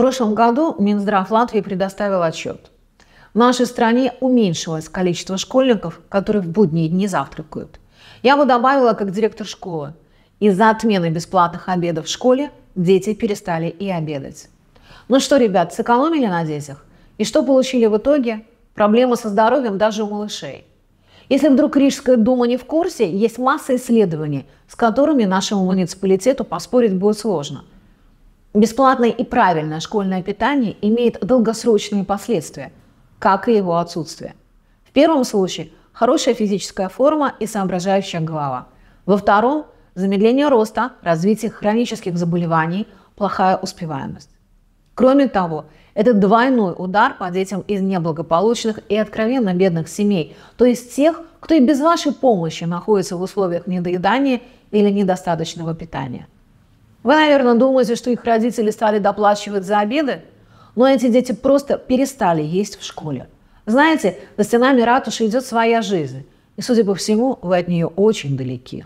прошлом году Минздрав Латвии предоставил отчет. В нашей стране уменьшилось количество школьников, которые в будние дни завтракают. Я бы добавила, как директор школы, из-за отмены бесплатных обедов в школе дети перестали и обедать. Ну что, ребят, сэкономили на детях? И что получили в итоге? Проблемы со здоровьем даже у малышей. Если вдруг Рижская дума не в курсе, есть масса исследований, с которыми нашему муниципалитету поспорить будет сложно – Бесплатное и правильное школьное питание имеет долгосрочные последствия, как и его отсутствие. В первом случае – хорошая физическая форма и соображающая голова. Во втором – замедление роста, развитие хронических заболеваний, плохая успеваемость. Кроме того, это двойной удар по детям из неблагополучных и откровенно бедных семей, то есть тех, кто и без вашей помощи находится в условиях недоедания или недостаточного питания – вы, наверное, думаете, что их родители стали доплачивать за обеды, но эти дети просто перестали есть в школе. Знаете, за стенами ратуши идет своя жизнь, и, судя по всему, вы от нее очень далеки.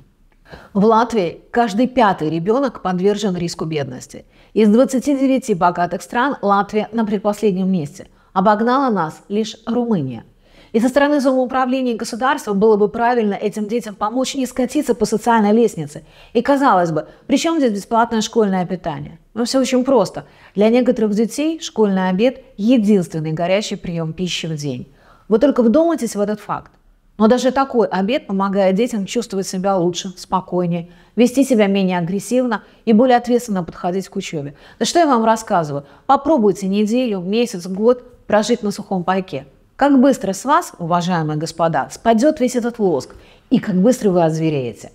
В Латвии каждый пятый ребенок подвержен риску бедности. Из 29 богатых стран Латвия на предпоследнем месте. Обогнала нас лишь Румыния – и со стороны самоуправления государства было бы правильно этим детям помочь не скатиться по социальной лестнице. И казалось бы, при чем здесь бесплатное школьное питание? Но ну, все очень просто. Для некоторых детей школьный обед – единственный горячий прием пищи в день. Вы только вдумайтесь в этот факт. Но даже такой обед помогает детям чувствовать себя лучше, спокойнее, вести себя менее агрессивно и более ответственно подходить к учебе. Да что я вам рассказываю? Попробуйте неделю, месяц, год прожить на сухом пайке – как быстро с вас, уважаемые господа, спадет весь этот лоск, и как быстро вы озвереете.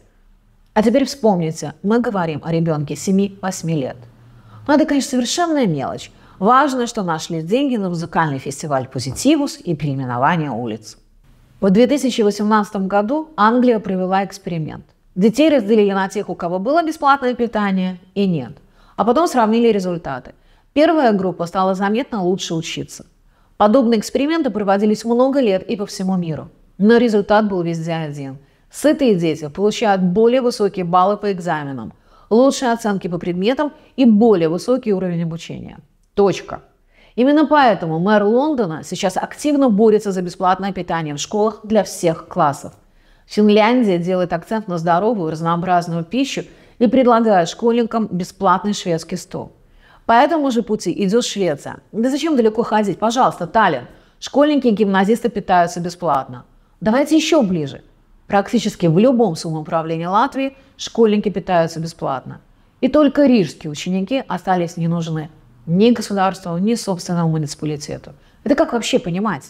А теперь вспомните, мы говорим о ребенке 7-8 лет. Но ну, это, конечно, совершенная мелочь. Важно, что нашли деньги на музыкальный фестиваль «Позитивус» и переименование улиц. В 2018 году Англия провела эксперимент. Детей разделили на тех, у кого было бесплатное питание и нет. А потом сравнили результаты. Первая группа стала заметно лучше учиться – Подобные эксперименты проводились много лет и по всему миру. Но результат был везде один. Сытые дети получают более высокие баллы по экзаменам, лучшие оценки по предметам и более высокий уровень обучения. Точка. Именно поэтому мэр Лондона сейчас активно борется за бесплатное питание в школах для всех классов. Финляндия делает акцент на здоровую разнообразную пищу и предлагает школьникам бесплатный шведский стол. По этому же пути идет Швеция. Да зачем далеко ходить? Пожалуйста, Таллин. Школьники и гимназисты питаются бесплатно. Давайте еще ближе. Практически в любом самоуправлении Латвии школьники питаются бесплатно. И только рижские ученики остались не нужны ни государству, ни собственному муниципалитету. Это как вообще понимать?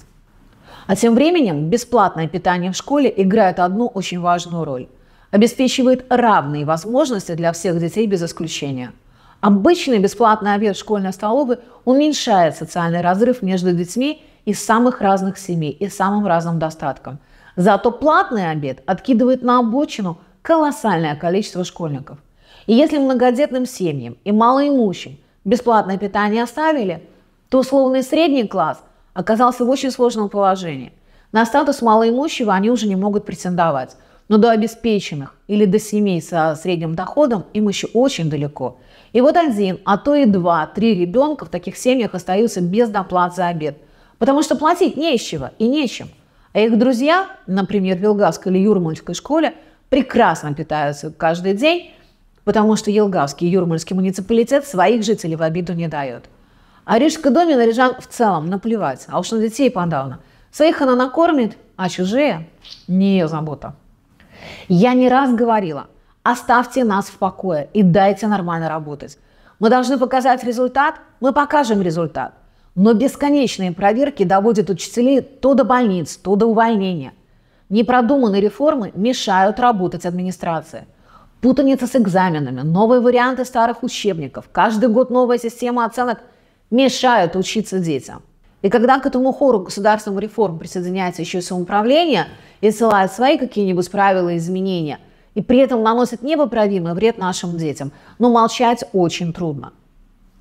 А тем временем бесплатное питание в школе играет одну очень важную роль. Обеспечивает равные возможности для всех детей без исключения – Обычный бесплатный обед в школьной столовой уменьшает социальный разрыв между детьми из самых разных семей и самым разным достатком. Зато платный обед откидывает на обочину колоссальное количество школьников. И если многодетным семьям и малоимущим бесплатное питание оставили, то условный средний класс оказался в очень сложном положении. На статус малоимущего они уже не могут претендовать – но до обеспеченных или до семей со средним доходом им еще очень далеко. И вот один, а то и два, три ребенка в таких семьях остаются без доплат за обед, потому что платить нечего и нечем. А их друзья, например, в Елгавской или Юрмальской школе, прекрасно питаются каждый день, потому что Елгавский и Юрмальский муниципалитет своих жителей в обиду не дает. А Рижской доме на рижан в целом наплевать, а уж на детей подавно. Своих она накормит, а чужие – не ее забота. Я не раз говорила, оставьте нас в покое и дайте нормально работать. Мы должны показать результат, мы покажем результат. Но бесконечные проверки доводят учителей то до больниц, то до увольнения. Непродуманные реформы мешают работать администрации. Путаница с экзаменами, новые варианты старых учебников, каждый год новая система оценок мешают учиться детям. И когда к этому хору государственных реформ присоединяется еще и самоуправление и ссылает свои какие-нибудь правила и изменения, и при этом наносит непоправимый вред нашим детям, но ну, молчать очень трудно.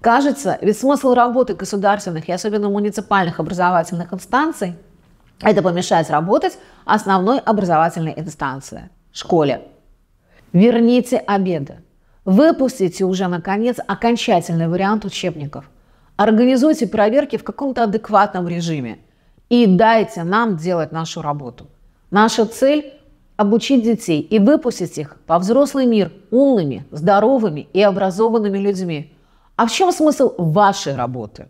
Кажется, ведь смысл работы государственных и особенно муниципальных образовательных инстанций – это помешать работать основной образовательной инстанции – школе. Верните обеды. Выпустите уже, наконец, окончательный вариант учебников – Организуйте проверки в каком-то адекватном режиме и дайте нам делать нашу работу. Наша цель – обучить детей и выпустить их во взрослый мир умными, здоровыми и образованными людьми. А в чем смысл вашей работы?